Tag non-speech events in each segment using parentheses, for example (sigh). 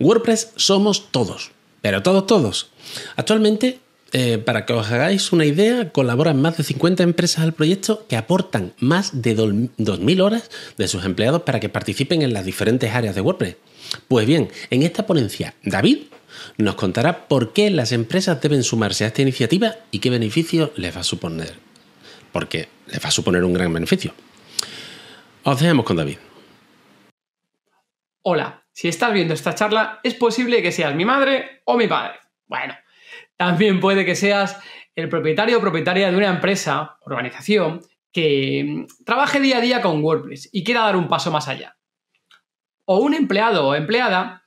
WordPress somos todos, pero todos, todos. Actualmente, eh, para que os hagáis una idea, colaboran más de 50 empresas al proyecto que aportan más de 2.000 horas de sus empleados para que participen en las diferentes áreas de WordPress. Pues bien, en esta ponencia, David nos contará por qué las empresas deben sumarse a esta iniciativa y qué beneficio les va a suponer. Porque les va a suponer un gran beneficio. Os dejamos con David. Hola, si estás viendo esta charla, es posible que seas mi madre o mi padre. Bueno, también puede que seas el propietario o propietaria de una empresa, organización, que mm, trabaje día a día con WordPress y quiera dar un paso más allá. O un empleado o empleada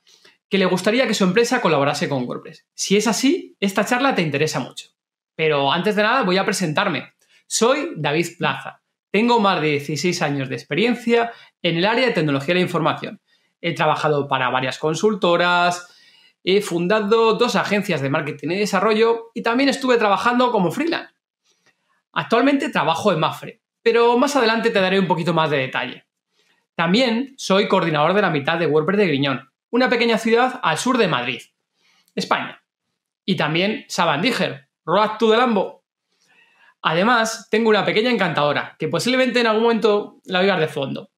que le gustaría que su empresa colaborase con WordPress. Si es así, esta charla te interesa mucho. Pero antes de nada voy a presentarme. Soy David Plaza. Tengo más de 16 años de experiencia en el área de tecnología de la información he trabajado para varias consultoras, he fundado dos agencias de marketing y desarrollo y también estuve trabajando como freelance. Actualmente trabajo en Mafre, pero más adelante te daré un poquito más de detalle. También soy coordinador de la mitad de WordPress de Griñón, una pequeña ciudad al sur de Madrid, España. Y también Sabandíger, Road to the Lambo. Además, tengo una pequeña encantadora, que posiblemente en algún momento la oigas de fondo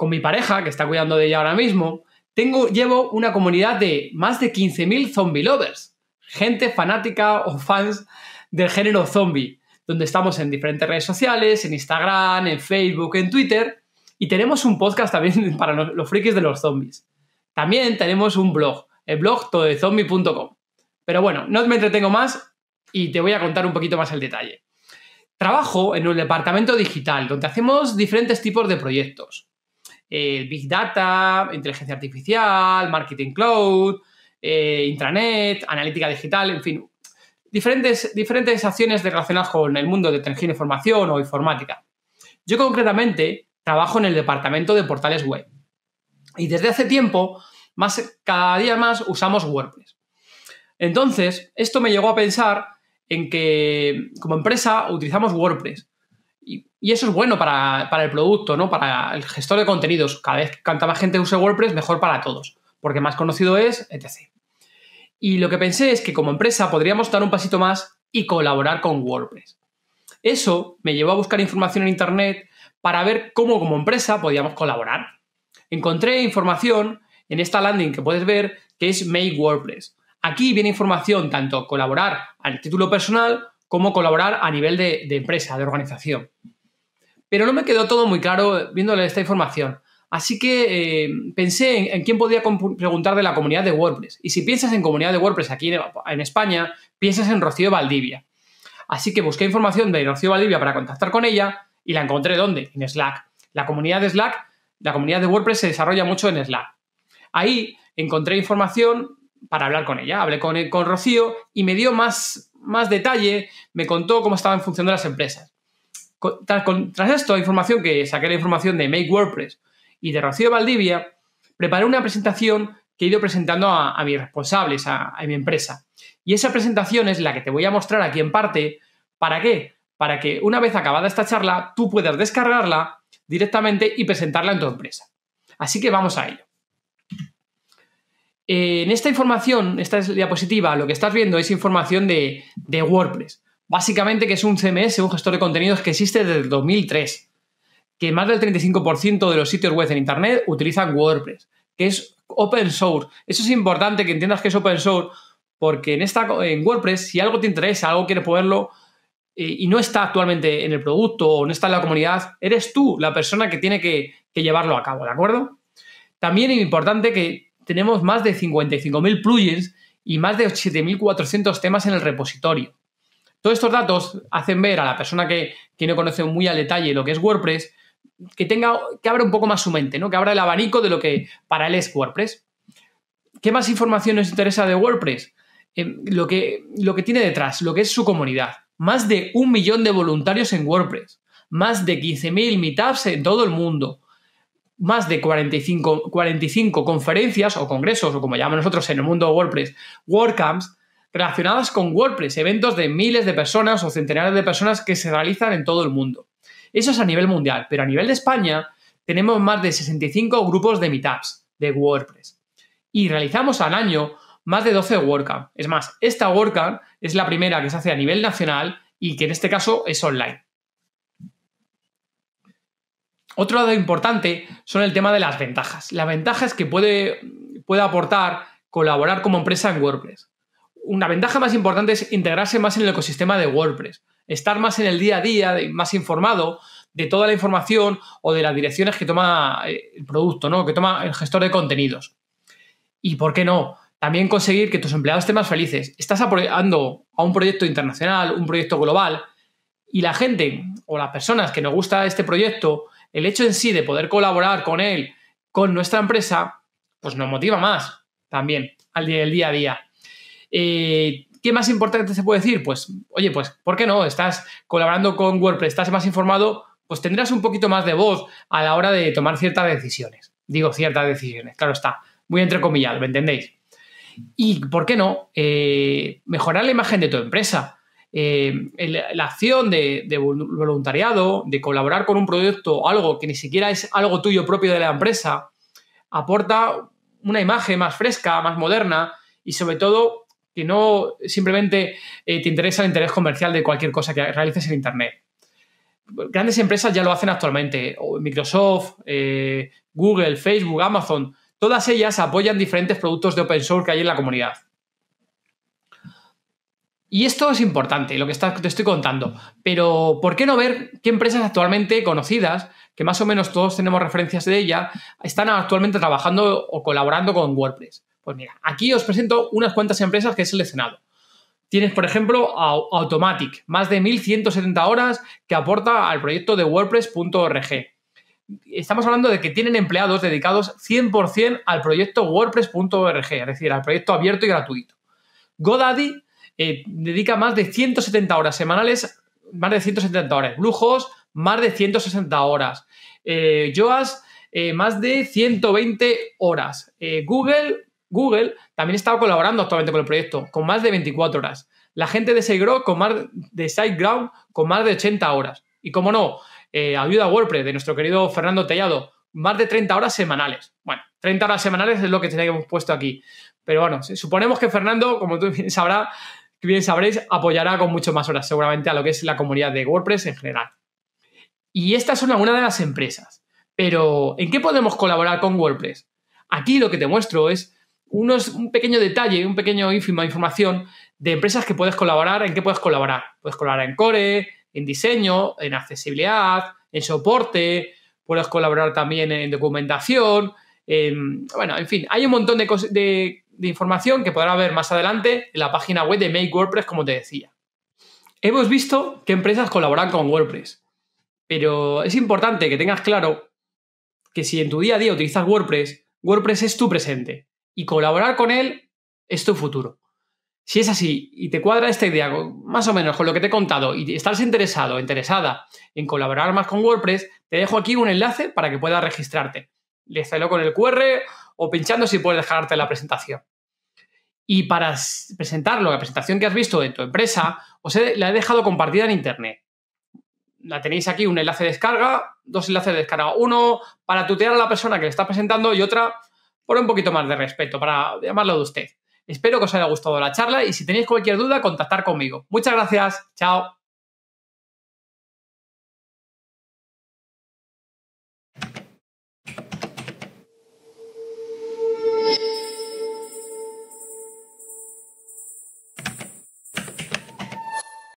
con mi pareja, que está cuidando de ella ahora mismo, tengo, llevo una comunidad de más de 15.000 zombie lovers, gente fanática o fans del género zombie, donde estamos en diferentes redes sociales, en Instagram, en Facebook, en Twitter, y tenemos un podcast también (laughs) para los, los frikis de los zombies. También tenemos un blog, el blog todezombie.com. Pero bueno, no me entretengo más y te voy a contar un poquito más el detalle. Trabajo en un departamento digital donde hacemos diferentes tipos de proyectos eh, Big Data, inteligencia artificial, marketing cloud, eh, intranet, analítica digital, en fin, diferentes, diferentes acciones relacionadas con el mundo de tecnología de información o informática. Yo concretamente trabajo en el departamento de portales web y desde hace tiempo, más, cada día más, usamos WordPress. Entonces, esto me llevó a pensar en que como empresa utilizamos WordPress y, eso es bueno para, el producto, ¿no? Para el gestor de contenidos. Cada vez que canta más gente use WordPress, mejor para todos, porque más conocido es, etc. Y lo que pensé es que como empresa podríamos dar un pasito más y colaborar con WordPress. Eso me llevó a buscar información en Internet para ver cómo como empresa podíamos colaborar. Encontré información en esta landing que puedes ver que es Make WordPress. Aquí viene información tanto colaborar al título personal cómo colaborar a nivel de, empresa, de organización. Pero no me quedó todo muy claro viéndole esta información. Así que eh, pensé en, quién podía preguntar de la comunidad de WordPress. Y si piensas en comunidad de WordPress aquí en, España, piensas en Rocío Valdivia. Así que busqué información de Rocío Valdivia para contactar con ella y la encontré ¿dónde? En Slack. La comunidad de Slack, la comunidad de WordPress se desarrolla mucho en Slack. Ahí encontré información para hablar con ella. Hablé con, con Rocío y me dio más más detalle, me contó cómo estaban funcionando las empresas. tras, esto, información que saqué la información de Make WordPress y de Rocío Valdivia, preparé una presentación que he ido presentando a, mis responsables, a, a mi empresa. Y esa presentación es la que te voy a mostrar aquí en parte. ¿Para qué? Para que una vez acabada esta charla, tú puedas descargarla directamente y presentarla en tu empresa. Así que vamos a ello. Eh, en esta información, esta diapositiva, lo que estás viendo es información de, WordPress. Básicamente, que es un CMS, un gestor de contenidos que existe desde el 2003 que más del 35% de los sitios web en Internet utilizan WordPress, que es open source. Eso es importante que entiendas que es open source, porque en, esta, en WordPress, si algo te interesa, algo quieres ponerlo eh, y no está actualmente en el producto o no está en la comunidad, eres tú la persona que tiene que, que llevarlo a cabo, ¿de acuerdo? También es importante que tenemos más de 55.000 plugins y más de 7.400 temas en el repositorio. Todos estos datos hacen ver a la persona que, no conoce muy al detalle lo que es WordPress, que tenga, que abra un poco más su mente, ¿no? Que abra el abanico de lo que para él es WordPress. ¿Qué más información nos interesa de WordPress? Eh, lo, que, lo que tiene detrás, lo que es su comunidad. Más de un millón de voluntarios en WordPress, más de 15.000 meetups en todo el mundo, más de 45, 45 conferencias o congresos, o como llamamos nosotros en el mundo WordPress, WordCamps, relacionadas con WordPress, eventos de miles de personas o centenares de personas que se realizan en todo el mundo. Eso es a nivel mundial, pero a nivel de España tenemos más de 65 grupos de meetups de WordPress y realizamos al año más de 12 WordCamps. Es más, esta WordCamp es la primera que se hace a nivel nacional y que en este caso es online. Otro lado importante son el tema de las ventajas. Las ventajas que puede, puede aportar colaborar como empresa en WordPress. Una ventaja más importante es integrarse más en el ecosistema de WordPress, estar más en el día a día, más informado de toda la información o de las direcciones que toma eh, el producto, ¿no? que toma el gestor de contenidos. Y por qué no, también conseguir que tus empleados estén más felices. Estás apoyando a un proyecto internacional, un proyecto global, y la gente o las personas que nos gusta este proyecto el hecho en sí de poder colaborar con él, con nuestra empresa, pues nos motiva más también al día, a día. Eh, ¿Qué más importante se puede decir? Pues, oye, pues, ¿por qué no? Estás colaborando con WordPress, estás más informado, pues tendrás un poquito más de voz a la hora de tomar ciertas decisiones. Digo ciertas decisiones, claro está, muy entrecomillado, ¿me entendéis? Y, ¿por qué no? Eh, mejorar la imagen de tu empresa. Eh, la acción de, voluntariado, de colaborar con un proyecto, algo que ni siquiera es algo tuyo propio de la empresa, aporta una imagen más fresca, más moderna y sobre todo que no simplemente eh, te interesa el interés comercial de cualquier cosa que realices en Internet. Grandes empresas ya lo hacen actualmente, Microsoft, eh, Google, Facebook, Amazon, todas ellas apoyan diferentes productos de open source que hay en la comunidad. Y esto es importante, lo que te estoy contando. Pero, ¿por qué no ver qué empresas actualmente conocidas, que más o menos todos tenemos referencias de ella, están actualmente trabajando o colaborando con WordPress? Pues mira, aquí os presento unas cuantas empresas que he seleccionado. Tienes, por ejemplo, Automatic, más de 1.170 horas que aporta al proyecto de WordPress.org. Estamos hablando de que tienen empleados dedicados 100% al proyecto WordPress.org, es decir, al proyecto abierto y gratuito. GoDaddy eh, dedica más de 170 horas semanales, más de 170 horas. lujos más de 160 horas. Eh, Joas, eh, más de 120 horas. Eh, Google, Google también está colaborando actualmente con el proyecto, con más de 24 horas. La gente de Segro con más de SiteGround con más de 80 horas. Y como no, ayuda a WordPress de nuestro querido Fernando Tellado, más de 30 horas semanales. Bueno, 30 horas semanales es lo que teníamos puesto aquí. Pero bueno, suponemos que Fernando, como tú sabrás, que bien sabréis, apoyará con mucho más horas seguramente a lo que es la comunidad de WordPress en general. Y esta son algunas de las empresas. Pero, ¿en qué podemos colaborar con WordPress? Aquí lo que te muestro es unos, un pequeño detalle, un pequeño ínfima información de empresas que puedes colaborar, en qué puedes colaborar. Puedes colaborar en core, en diseño, en accesibilidad, en soporte, puedes colaborar también en documentación, eh, bueno, en fin, hay un montón de, información que podrás ver más adelante en la página web de Make WordPress, como te decía. Hemos visto que empresas colaboran con WordPress, pero es importante que tengas claro que si en tu día a día utilizas WordPress, WordPress es tu presente y colaborar con él es tu futuro. Si es así y te cuadra esta idea más o menos con lo que te he contado y estás interesado, interesada en colaborar más con WordPress, te dejo aquí un enlace para que puedas registrarte le con el QR o pinchando si puedes dejarte la presentación. Y para presentarlo, la presentación que has visto de tu empresa, os he, la he dejado compartida en internet. La tenéis aquí, un enlace de descarga, dos enlaces de descarga. Uno para tutear a la persona que le está presentando y otra por un poquito más de respeto, para llamarlo de usted. Espero que os haya gustado la charla y si tenéis cualquier duda, contactar conmigo. Muchas gracias. Chao.